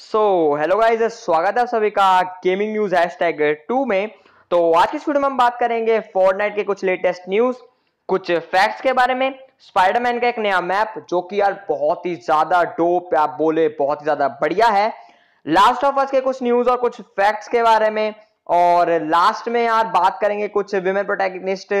So hello guys स्वागत है सभी का गेमिंग न्यूज टैग टू में तो आज की इस वीडियो में हम बात करेंगे फोर्ट के कुछ लेटेस्ट न्यूज कुछ फैक्ट्स के बारे में स्पाइडरमैन का एक नया मैप जो कि यार बहुत ही ज्यादा डोप आप बोले बहुत ही ज्यादा बढ़िया है लास्ट ऑफ अस के कुछ न्यूज और कुछ फैक्ट्स के बारे में और लास्ट में यार बात करेंगे कुछ विमेन प्रोटेक्निस्ट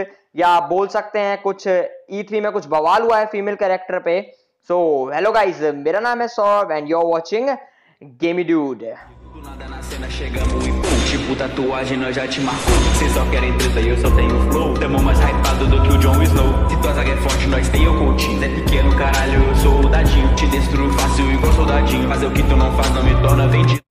या बोल सकते हैं कुछ ई e में कुछ बवाल हुआ है फीमेल कैरेक्टर पे सो हेलो गाइज मेरा नाम है Saurabh and you are watching Game Dude. Nada na cena, chegamos e pum, tipo tatuagem, nós já te marcou. Vocês só querem treta e eu só tenho flow. Tamo mais hypado do que o John Snow. Se tua zaga é forte, nós tem o coaching. É pequeno, caralho, eu sou soldadinho. Te destruo fácil igual soldadinho. Fazer o que tu não faz não me torna vendido.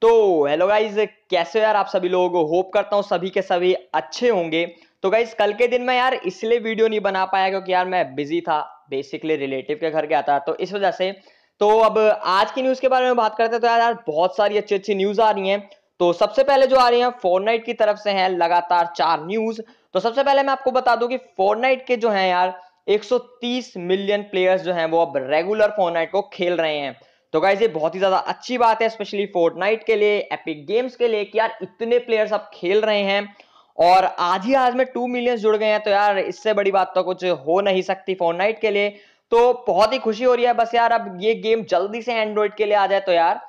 तो hello guys कैसे हो यार आप सभी लोग hope करता हूँ सभी के सभी अच्छे होंगे तो गाइज कल के दिन मैं यार इसलिए वीडियो नहीं बना पाया क्योंकि यार मैं बिजी था बेसिकली रिलेटिव के घर गया था तो इस वजह से तो अब आज की न्यूज़ के बारे में बात करते हैं तो यार यार बहुत सारी अच्छी अच्छी न्यूज़ आ रही हैं तो सबसे पहले जो आ रही है फोरनाइट की तरफ से हैं लगातार चार न्यूज़ तो सबसे पहले मैं आपको बता दूं कि फोरनाइट के जो हैं यार 130 मिलियन प्लेयर्स जो हैं वो अब रेगुलर फोरनाइट को खेल रहे हैं तो गाइज ये बहुत ही ज़्यादा अच्छी बात है स्पेशली फोर्टनाइट के लिए एपिक गेम्स के लिए कि यार इतने प्लेयर्स अब खेल रहे हैं और आज ही आज में टू मिलियंस जुड़ गए हैं तो यार इससे बड़ी बात तो कुछ हो नहीं सकती फोर्टनाइट के लिए तो बहुत ही खुशी हो रही है बस यार अब ये गेम जल्दी से एंड्रॉइड के लिए आ जाए तो यार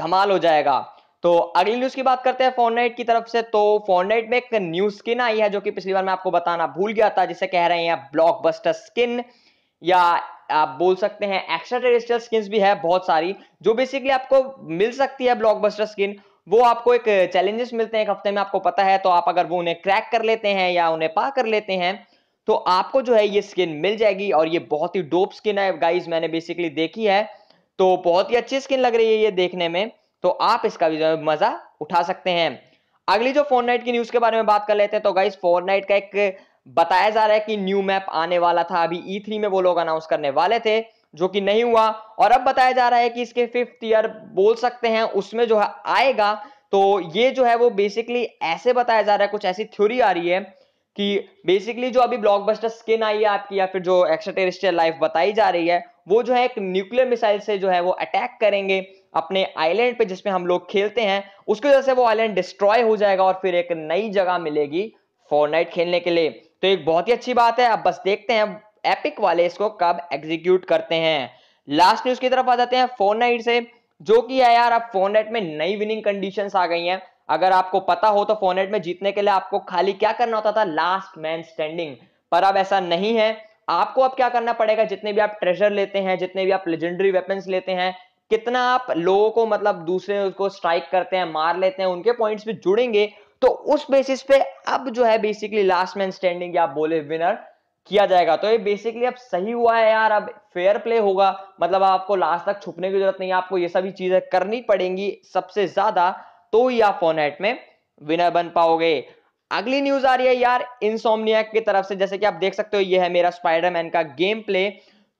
धमाल हो जाएगा तो अगली न्यूज की बात करते हैं फोर्नाइट की तरफ से तो फोर्नाइट में एक न्यू स्किन आई है जो कि पिछली बार मैं आपको बताना भूल गया था जिसे कह रहे हैं ब्लॉकबस्टर स्किन या आप बोल सकते हैं एक्स्ट्रा टेरिस्टल स्किन भी है बहुत सारी जो बेसिकली आपको मिल सकती है ब्लॉकबस्टर स्किन वो आपको एक चैलेंजेस मिलते हैं एक हफ्ते में आपको पता है तो आप अगर वो उन्हें क्रैक कर लेते हैं या उन्हें पा कर लेते हैं तो आपको जो है ये स्किन मिल जाएगी और ये बहुत ही डोप स्किन है गाइज मैंने बेसिकली देखी है तो बहुत ही अच्छी स्किन लग रही है ये देखने में तो आप इसका भी मजा उठा सकते हैं अगली जो फोरनाइट की न्यूज के बारे में बात कर लेते हैं तो गाइज फोरनाइट का एक बताया जा रहा है कि न्यू मैप आने वाला था अभी ई e थ्री में वो लोग अनाउंस करने वाले थे जो कि नहीं हुआ और अब बताया जा रहा है कि इसके फिफ्थ ईयर बोल सकते हैं उसमें जो है आएगा तो ये जो है वो बेसिकली ऐसे बताया जा रहा है कुछ ऐसी थ्योरी आ रही है कि बेसिकली जो अभी ब्लॉकबस्टर स्किन आई है आपकी या फिर जो एक्स्ट्रा लाइफ बताई जा रही है वो जो है एक न्यूक्लियर मिसाइल से जो है वो अटैक करेंगे अपने आइलैंड पे जिसमें हम लोग खेलते हैं उसकी वजह से वो आइलैंड डिस्ट्रॉय हो जाएगा और फिर एक नई जगह मिलेगी फोरनाइट खेलने के लिए तो एक बहुत ही अच्छी बात है अब बस देखते हैं एपिक वाले इसको कब एग्जीक्यूट करते हैं लास्ट न्यूज की तरफ आ जाते हैं फोर से जो कि है यार अब फोर में नई विनिंग कंडीशन आ गई हैं अगर आपको पता हो तो फोनेट में जीतने के लिए आपको खाली क्या करना होता था लास्ट मैन स्टैंडिंग पर अब ऐसा नहीं है आपको अब क्या करना पड़ेगा जितने भी आप ट्रेजर लेते हैं जितने भी आप लेजेंडरी वेपन्स लेते हैं कितना आप लोगों को मतलब दूसरे को स्ट्राइक करते हैं मार लेते हैं उनके पॉइंट्स भी जुड़ेंगे तो उस बेसिस पे अब जो है बेसिकली लास्ट मैन स्टैंडिंग या बोले विनर किया जाएगा तो ये बेसिकली अब सही हुआ है यार अब फेयर प्ले होगा मतलब आपको लास्ट तक छुपने की जरूरत नहीं है आपको ये सभी चीजें करनी पड़ेंगी सबसे ज्यादा तो ही आप फोनेट में विनर बन पाओगे अगली न्यूज आ रही है यार इंसोमनिया की तरफ से जैसे कि आप देख सकते हो ये है मेरा स्पाइडरमैन का गेम प्ले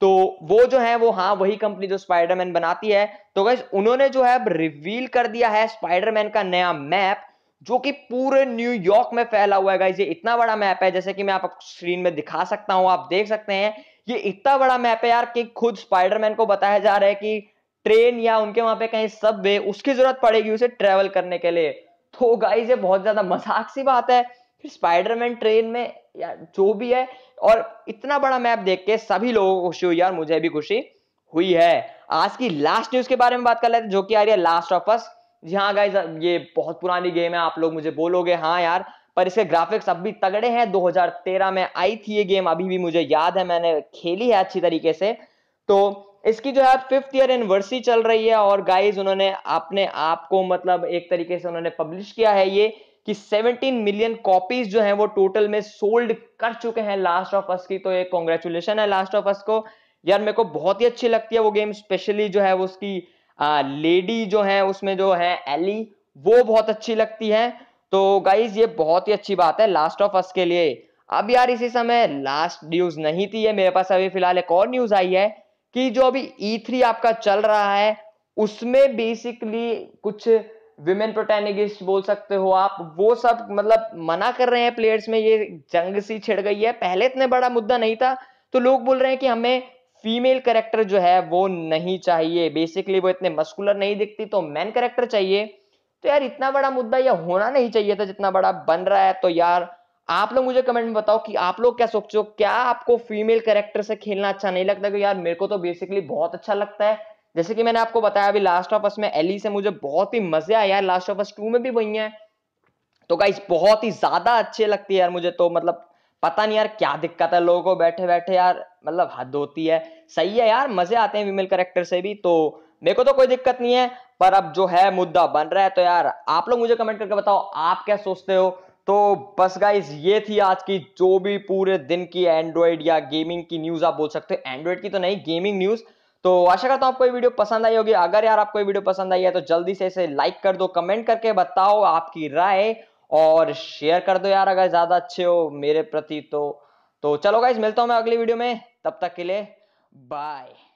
तो वो जो है वो हाँ वही कंपनी जो स्पाइडरमैन बनाती है तो गैस उन्होंने जो है अब रिवील कर दिया है स्पाइडरमैन का नया मैप जो कि पूरे न्यूयॉर्क में फैला हुआ है गाइज ये इतना बड़ा मैप है जैसे कि मैं आप स्क्रीन में दिखा सकता हूं आप देख सकते हैं ये इतना बड़ा मैप है यार कि खुद स्पाइडरमैन को बताया जा रहा है कि ट्रेन या उनके वहां पे कहीं सब वे उसकी जरूरत पड़ेगी उसे ट्रेवल करने के लिए तो गाइज ये बहुत ज्यादा मजाक सी बात है फिर स्पाइडरमैन ट्रेन में या जो भी है और इतना बड़ा मैप देख के सभी लोगों को खुशी हुई यार मुझे भी खुशी हुई है आज की लास्ट न्यूज के बारे में बात कर लेते हैं जो कि आ रही है लास्ट ऑफ अस जी हाँ गाइज ये बहुत पुरानी गेम है आप लोग मुझे बोलोगे हाँ यार पर इसके ग्राफिक्स अब भी तगड़े हैं 2013 में आई थी ये गेम अभी भी मुझे याद है मैंने खेली है अच्छी तरीके से तो इसकी जो है फिफ्थ ईयर एनिवर्सरी चल रही है और गाइज उन्होंने अपने आप को मतलब एक तरीके से उन्होंने पब्लिश किया है ये कि 17 मिलियन कॉपीज जो है वो टोटल में सोल्ड कर चुके हैं लास्ट ऑफ अस की तो एक कॉन्ग्रेचुलेशन है लास्ट ऑफ अस को यार मेरे को बहुत ही अच्छी लगती है वो गेम स्पेशली जो है वो उसकी आ, लेडी जो है उसमें जो है एली वो बहुत अच्छी लगती है तो गाइज ये बहुत ही अच्छी बात है लास्ट ऑफ अस के लिए अब यार इसी समय लास्ट न्यूज नहीं थी है मेरे पास अभी फिलहाल एक और न्यूज आई है कि जो अभी E3 आपका चल रहा है उसमें बेसिकली कुछ विमेन प्रोटेनिगिस्ट बोल सकते हो आप वो सब मतलब मना कर रहे हैं प्लेयर्स में ये जंग सी छिड़ गई है पहले इतने बड़ा मुद्दा नहीं था तो लोग बोल रहे हैं कि हमें फीमेल करेक्टर जो है वो नहीं चाहिए बेसिकली वो इतने मस्कुलर नहीं दिखती तो मैन करेक्टर चाहिए तो यार इतना बड़ा मुद्दा यह होना नहीं चाहिए था जितना बड़ा बन रहा है तो यार आप लोग मुझे कमेंट में बताओ कि आप लोग क्या सोचते हो क्या आपको फीमेल कैरेक्टर से खेलना अच्छा नहीं लगता यार मेरे को तो बेसिकली बहुत अच्छा लगता है जैसे कि मैंने आपको बताया अभी लास्ट ऑफ अस में एली से मुझे बहुत ही मजे आया यार लास्ट ऑफ अस टू में भी वही है तो गाइस बहुत ही ज्यादा अच्छे लगती है यार मुझे तो मतलब पता नहीं यार क्या दिक्कत है लोगों को बैठे बैठे यार मतलब हद होती है सही है यार मजे आते हैं फीमेल करेक्टर से भी तो मेरे को तो कोई दिक्कत नहीं है पर अब जो है मुद्दा बन रहा है तो यार आप लोग मुझे कमेंट करके बताओ आप क्या सोचते हो तो बस गाइज ये थी आज की जो भी पूरे दिन की एंड्रॉयड या गेमिंग की न्यूज़ आप बोल सकते हो एंड्रॉयड की तो नहीं गेमिंग न्यूज़ तो आशा करता हूँ आपको ये वीडियो पसंद आई होगी अगर यार आपको ये वीडियो पसंद आई है तो जल्दी से इसे लाइक कर दो कमेंट करके बताओ आपकी राय और शेयर कर दो यार अगर ज़्यादा अच्छे हो मेरे प्रति तो तो चलो गाइज मिलता हूँ मैं अगली वीडियो में तब तक के लिए बाय